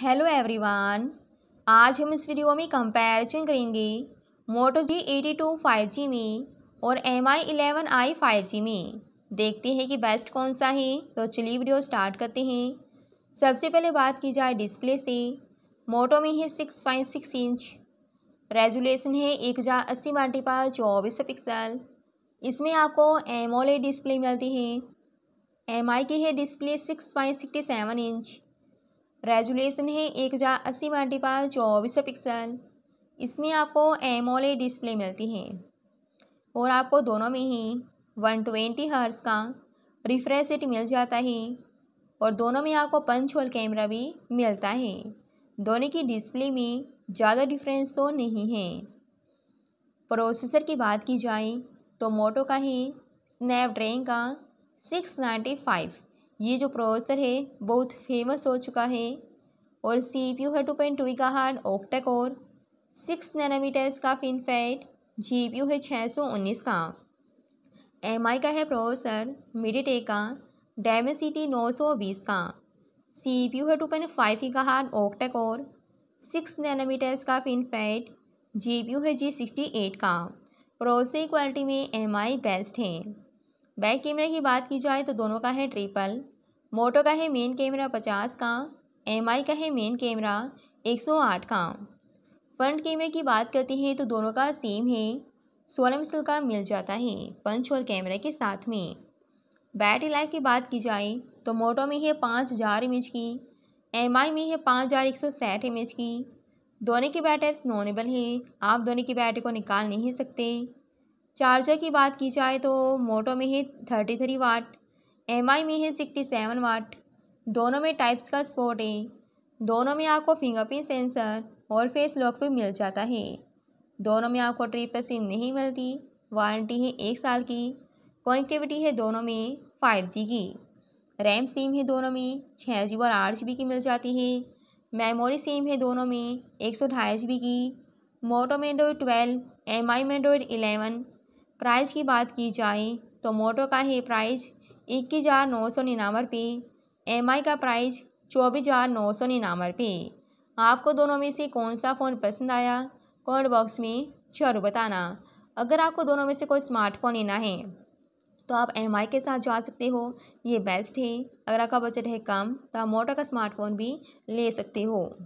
hello everyone आज हम इस वीडियो में कंपैरिजन करेंगे Moto G eighty two five G में और M I eleven I five G में देखते हैं कि बेस्ट कौन सा है तो चलिए वीडियो स्टार्ट करते हैं सबसे पहले बात की जाए डिस्प्ले से मोटो में है six point six inch resolution है एक हज़ार अस्सी पर चौबीस पिक्सल इसमें आपको एमोले डिस्प्ले मिलती है एम आई की है display six point sixty seven inch resolution है एक हज़ार अस्सी बाटी पाँच चौबीस पिक्सल इसमें आपको एमोले डिस्प्ले e मिलती है और आपको दोनों में ही वन ट्वेंटी हर्स का रिफ्रेश मिल जाता है और दोनों में आपको पंच होल कैमरा भी मिलता है दोनों की डिस्प्ले में ज़्यादा डिफरेंस तो नहीं है प्रोसेसर की बात की जाए तो मोटो का ही स्नैपड्रैगन का सिक्स नाइन्टी फाइव ये जो प्रोसेसर है बहुत फेमस हो चुका है और सी पी यू है टू पॉइंट टू का हार्ड और सिक्स नैनोमीटर इसका फिनफेट जी पी यू है छः सौ उन्नीस का एम आई का है प्रोसेसर मिडीटेक का डेमेसिटी नौ सौ बीस का सी पी यू है टू पॉइंट फाइव का हार्ड और सिक्स नैनोमीटर इसका फिनफेट जी पी यू है जी सिक्सटी एट का प्रोसेसर क्वालिटी में एम आई बेस्ट है बैक कैमरा की बात की जाए तो दोनों का है ट्रिपल मोटो का है मेन कैमरा पचास का एम का है मेन कैमरा एक सौ आठ का फ्रंट कैमरे की बात करते हैं तो दोनों का सेम है सोलह मिसल का मिल जाता है पंच और कैमरे के साथ में बैटरी लाइफ की बात की जाए तो मोटो में है पाँच हज़ार एम की एम में है पाँच हज़ार एक सौ साठ एम की दोनों की बैटरी नॉनेबल है आप दोनों की बैटरी को निकाल नहीं सकते चार्जर की बात की जाए तो मोटो में है thirty three watt M I में है सिक्सटी सेवन वाट दोनों में टाइप्स का स्पोर्ट है दोनों में आपको फिंगरप्रिंट सेंसर और फेस लॉक भी मिल जाता है दोनों में आपको ट्रिपल सिम नहीं मिलती वारंटी है एक साल की कनेक्टिविटी है दोनों में फाइव जी की रैम सिम है दोनों में छः जी और आठ जी की मिल जाती है मेमोरी सिम है दोनों में एक सौ ढाई जी की मोटो में ट्वेल्व एम आई में एंड्रॉयड इलेवन प्राइज़ की बात की जाए तो मोटो का ही प्राइस इक्कीस हज़ार नौ सौ निन्यानवे रुपये एम आई का प्राइज़ चौबीस हज़ार नौ सौ निन्यानवे रुपये आपको दोनों में से कौन सा फ़ोन पसंद आया कमेंट बॉक्स में जरूर बताना अगर आपको दोनों में से कोई स्मार्टफोन लेना है तो आप एम आई के साथ जा सकते हो ये बेस्ट है अगर आपका बजट है कम तो आप मोटो का स्मार्टफोन भी ले सकते हो